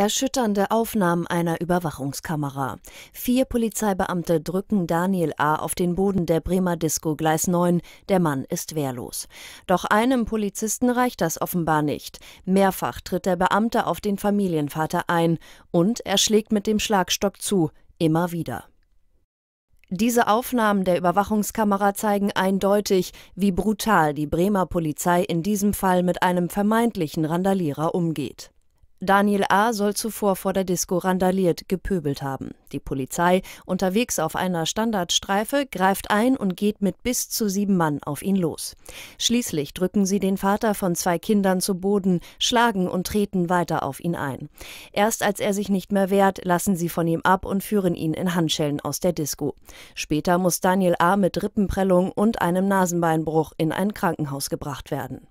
Erschütternde Aufnahmen einer Überwachungskamera. Vier Polizeibeamte drücken Daniel A. auf den Boden der Bremer Disco Gleis 9. Der Mann ist wehrlos. Doch einem Polizisten reicht das offenbar nicht. Mehrfach tritt der Beamte auf den Familienvater ein und er schlägt mit dem Schlagstock zu. Immer wieder. Diese Aufnahmen der Überwachungskamera zeigen eindeutig, wie brutal die Bremer Polizei in diesem Fall mit einem vermeintlichen Randalierer umgeht. Daniel A. soll zuvor vor der Disco randaliert, gepöbelt haben. Die Polizei, unterwegs auf einer Standardstreife, greift ein und geht mit bis zu sieben Mann auf ihn los. Schließlich drücken sie den Vater von zwei Kindern zu Boden, schlagen und treten weiter auf ihn ein. Erst als er sich nicht mehr wehrt, lassen sie von ihm ab und führen ihn in Handschellen aus der Disco. Später muss Daniel A. mit Rippenprellung und einem Nasenbeinbruch in ein Krankenhaus gebracht werden.